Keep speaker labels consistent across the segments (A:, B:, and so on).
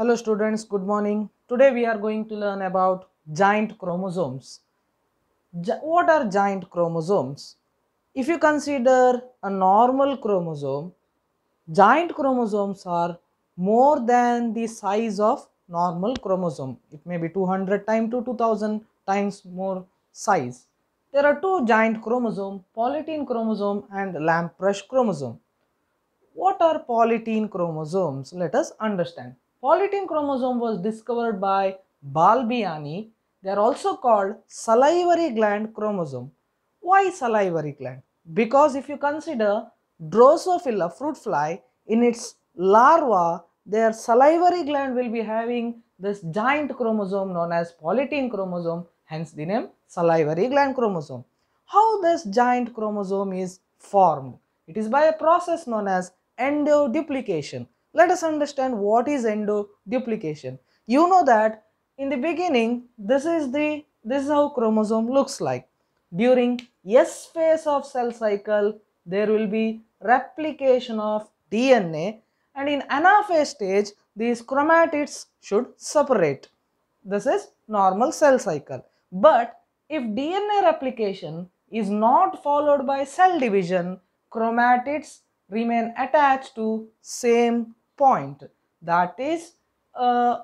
A: Hello students, good morning. Today we are going to learn about giant chromosomes. what are giant chromosomes? If you consider a normal chromosome, giant chromosomes are more than the size of normal chromosome. It may be 200 times to 2000 times more size. There are two giant chromosomes, polytene chromosome and lampbrush chromosome. What are polytene chromosomes? Let us understand Polytin chromosome was discovered by Balbiani. They are also called salivary gland chromosome. Why salivary gland? Because if you consider Drosophila fruit fly in its larva, their salivary gland will be having this giant chromosome known as polytin chromosome, hence the name salivary gland chromosome. How this giant chromosome is formed? It is by a process known as endoduplication let us understand what is endoduplication. You know that in the beginning, this is the this is how chromosome looks like. During S phase of cell cycle, there will be replication of DNA and in anaphase stage, these chromatids should separate. This is normal cell cycle. But if DNA replication is not followed by cell division, chromatids remain attached to same point that is uh,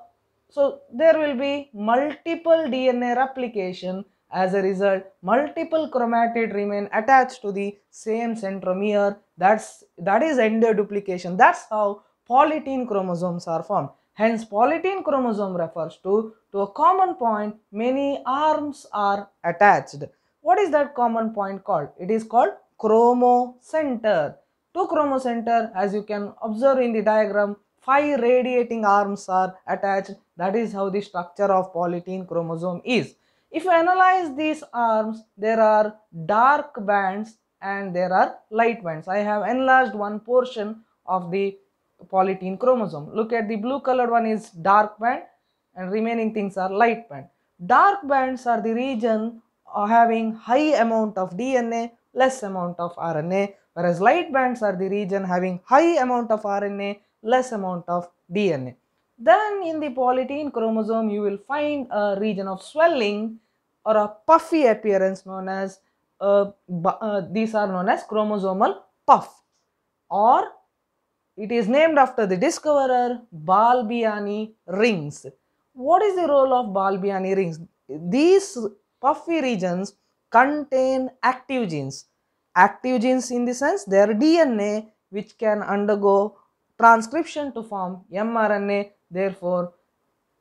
A: so there will be multiple DNA replication as a result multiple chromatid remain attached to the same centromere that's that is duplication. that's how polytene chromosomes are formed hence polytene chromosome refers to to a common point many arms are attached what is that common point called it is called chromocenter Two chromocenter as you can observe in the diagram five radiating arms are attached that is how the structure of polytene chromosome is. If you analyze these arms there are dark bands and there are light bands. I have enlarged one portion of the polytene chromosome. Look at the blue colored one is dark band and remaining things are light band. Dark bands are the region having high amount of DNA, less amount of RNA whereas light bands are the region having high amount of RNA, less amount of DNA. Then in the polyteen chromosome, you will find a region of swelling or a puffy appearance known as, uh, uh, these are known as chromosomal puff or it is named after the discoverer Balbiani rings. What is the role of Balbiani rings? These puffy regions contain active genes active genes in the sense their DNA which can undergo transcription to form mRNA. Therefore,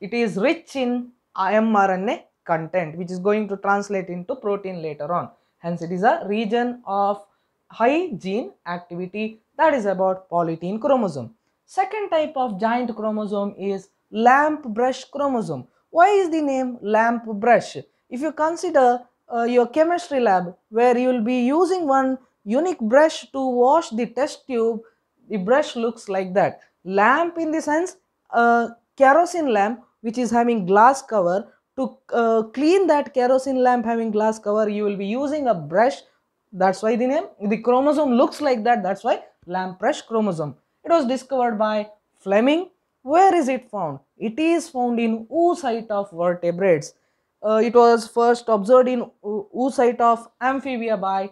A: it is rich in uh, mRNA content which is going to translate into protein later on. Hence, it is a region of high gene activity that is about polytene chromosome. Second type of giant chromosome is lamp brush chromosome. Why is the name lamp brush? If you consider uh, your chemistry lab where you will be using one unique brush to wash the test tube the brush looks like that lamp in the sense a kerosene lamp which is having glass cover to uh, clean that kerosene lamp having glass cover you will be using a brush that's why the name the chromosome looks like that that's why lamp brush chromosome it was discovered by fleming where is it found it is found in oocyte of vertebrates uh, it was first observed in oocyte of amphibia by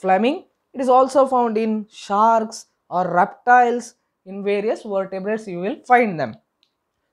A: Fleming. It is also found in sharks or reptiles in various vertebrates you will find them.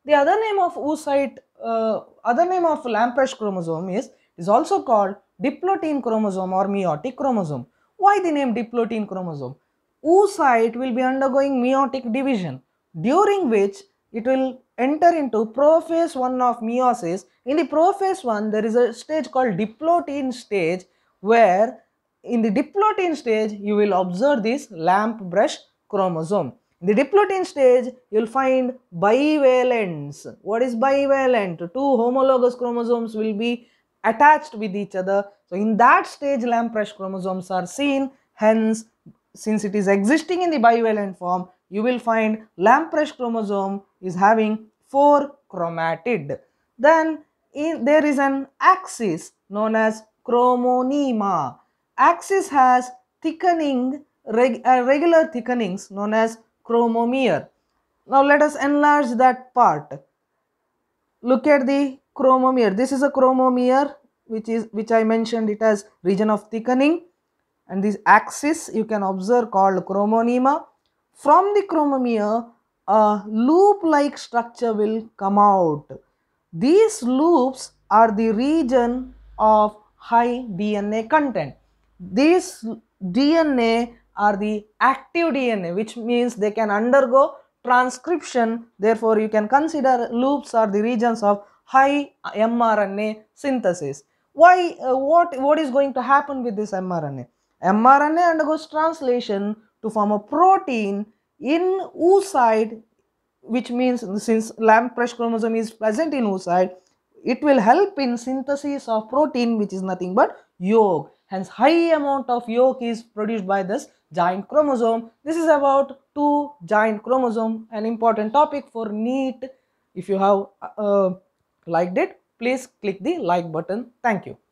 A: The other name of oocyte, uh, other name of Lamprecht chromosome is, is also called diplotene chromosome or meiotic chromosome. Why the name diplotene chromosome? Oocyte will be undergoing meiotic division during which it will enter into prophase 1 of meiosis. In the prophase 1, there is a stage called diplotene stage where in the diplotene stage, you will observe this lamp brush chromosome. In the diplotene stage, you will find bivalence. What is bivalent? Two homologous chromosomes will be attached with each other. So, in that stage, lamp brush chromosomes are seen. Hence, since it is existing in the bivalent form, you will find lampbrush chromosome is having four chromatid. Then in, there is an axis known as chromonema. Axis has thickening, reg, uh, regular thickenings known as chromomere. Now let us enlarge that part. Look at the chromomere. This is a chromomere which is which I mentioned it as region of thickening and this axis you can observe called chromonema. From the chromomere a loop-like structure will come out. These loops are the region of high DNA content. These DNA are the active DNA which means they can undergo transcription therefore you can consider loops are the regions of high mRNA synthesis. Why uh, what what is going to happen with this mRNA? mRNA undergoes translation to form a protein in U side, which means since Lamprecht chromosome is present in U side, it will help in synthesis of protein which is nothing but yolk. Hence, high amount of yolk is produced by this giant chromosome. This is about two giant chromosome, an important topic for NEET. If you have uh, liked it, please click the like button. Thank you.